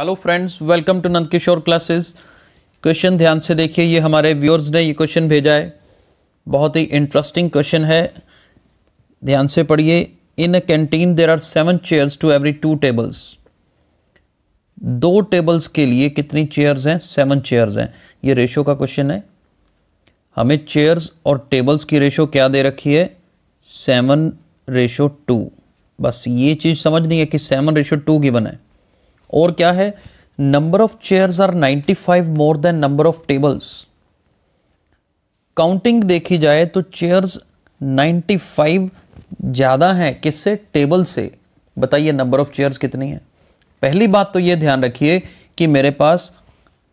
Hello friends welcome to Nand Kishore classes question ध्यान से देखिए ये हमारे व्यूअर्स ने ये क्वेश्चन भेजा है बहुत ही इंटरेस्टिंग क्वेश्चन है ध्यान से पढ़िए in a canteen there are seven chairs to every two tables दो टेबल्स के लिए कितनी चेयर्स हैं सेवन चेयर्स हैं ये रेशो का क्वेश्चन है हमें चेयर्स और टेबल्स की रेशो क्या दे रखी है सेवन रेशो टू बस ये चीज़ समझ नहीं है कि सेवन रेशो टू की है और क्या है number of chairs are 95 more than number of tables counting देखी जाए तो चेयर्स 95 ज़्यादा हैं किससे टेबल से बताइए नंबर ऑफ चेयर्स कितनी है पहली बात तो ये ध्यान रखिए कि मेरे पास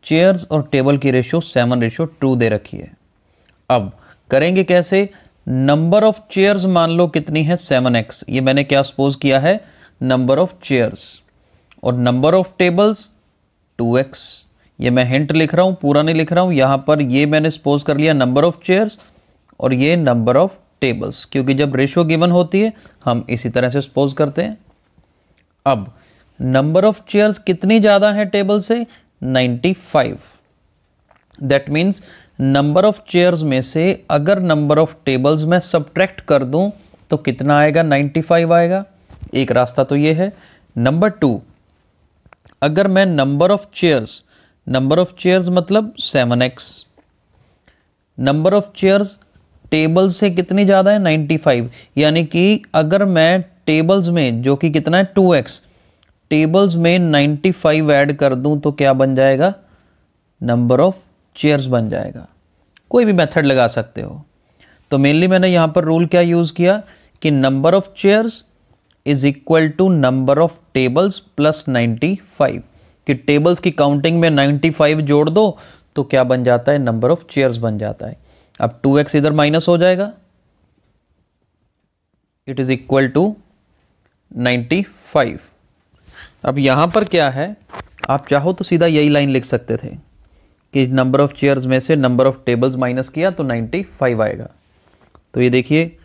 चेयर्स और टेबल की रेशियो सेवन रेशियो टू दे रखी है अब करेंगे कैसे नंबर ऑफ चेयर्स मान लो कितनी है सेवन एक्स ये मैंने क्या सपोज किया है नंबर ऑफ चेयर्स और number of tables two X ये मैं हिंट लिख रहा हूँ पूरा नहीं लिख रहा हूँ यहाँ पर ये मैंने सपोज कर लिया नंबर ऑफ चेयर्स और ये नंबर ऑफ टेबल्स क्योंकि जब रेशो गिवन होती है हम इसी तरह से सपोज करते हैं अब नंबर ऑफ चेयर्स कितनी ज़्यादा है टेबल से 95 that means number of chairs में से अगर नंबर ऑफ टेबल्स में सब्ट्रैक्ट कर दूं तो कितना आएगा 95 आएगा एक रास्ता तो ये है नंबर टू अगर मैं number of chairs number of chairs मतलब seven X number of chairs tables से कितनी ज़्यादा है नाइन्टी फाइव यानी कि अगर मैं टेबल्स में जो कि कितना है टू एक्स टेबल्स में नाइन्टी फाइव ऐड कर दूं तो क्या बन जाएगा नंबर ऑफ़ चेयर्स बन जाएगा कोई भी मेथड लगा सकते हो तो मेनली मैंने यहाँ पर रूल क्या यूज़ किया कि number of chairs is equal to number of tables plus 95 कि टेबल्स की काउंटिंग में 95 जोड़ दो तो क्या बन जाता है नंबर ऑफ चेयर्स बन जाता है अब 2x इधर माइनस हो जाएगा इट इज़ इक्वल टू 95 अब यहाँ पर क्या है आप चाहो तो सीधा यही लाइन लिख सकते थे कि नंबर ऑफ़ चेयर्स में से नंबर ऑफ़ टेबल्स माइनस किया तो 95 आएगा तो ये देखिए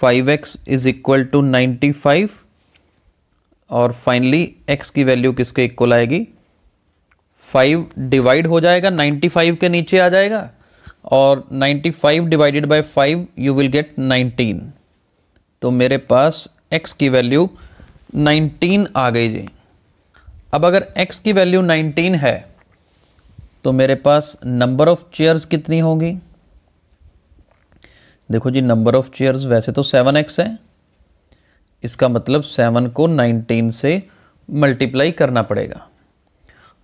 five X is equal to ninety five और फाइनली एक्स की वैल्यू किसके इक्वल आएगी फाइव डिवाइड हो जाएगा नाइन्टी फाइव के नीचे आ जाएगा और ninety five divided by five you will get nineteen तो मेरे पास एक्स की वैल्यू नाइनटीन आ गई जी अब अगर एक्स की वैल्यू नाइनटीन है तो मेरे पास नंबर ऑफ़ चेयर्स कितनी होंगी देखो जी नंबर ऑफ़ चेयर्स वैसे तो सेवन एक्स है इसका मतलब सेवन को नाइनटीन से मल्टीप्लाई करना पड़ेगा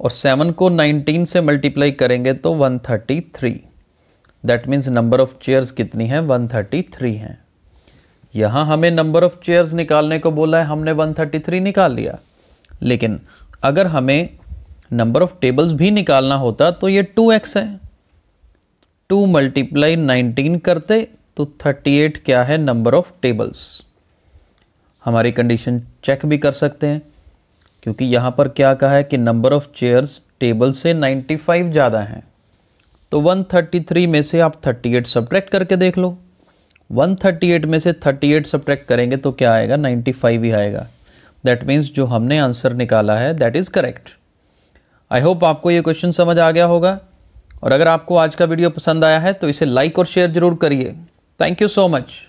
और सेवन को नाइनटीन से मल्टीप्लाई करेंगे तो one thirty three that means number of chairs कितनी हैं वन थर्टी थ्री हैं यहाँ हमें नंबर ऑफ़ चेयर्स निकालने को बोला है हमने वन थर्टी थ्री निकाल लिया लेकिन अगर हमें नंबर ऑफ़ टेबल्स भी निकालना होता तो ये टू एक्स है टू मल्टीप्लाई नाइनटीन करते तो 38 क्या है नंबर ऑफ़ टेबल्स हमारी कंडीशन चेक भी कर सकते हैं क्योंकि यहाँ पर क्या कहा है कि नंबर ऑफ़ चेयर्स टेबल से 95 ज़्यादा हैं तो 133 में से आप 38 सब्ट्रैक्ट करके देख लो 138 में से 38 सब्ट्रैक्ट करेंगे तो क्या आएगा 95 ही आएगा दैट मीन्स जो हमने आंसर निकाला है that is correct I hope आपको ये क्वेश्चन समझ आ गया होगा और अगर आपको आज का वीडियो पसंद आया है तो इसे लाइक और शेयर ज़रूर करिए Thank you so much.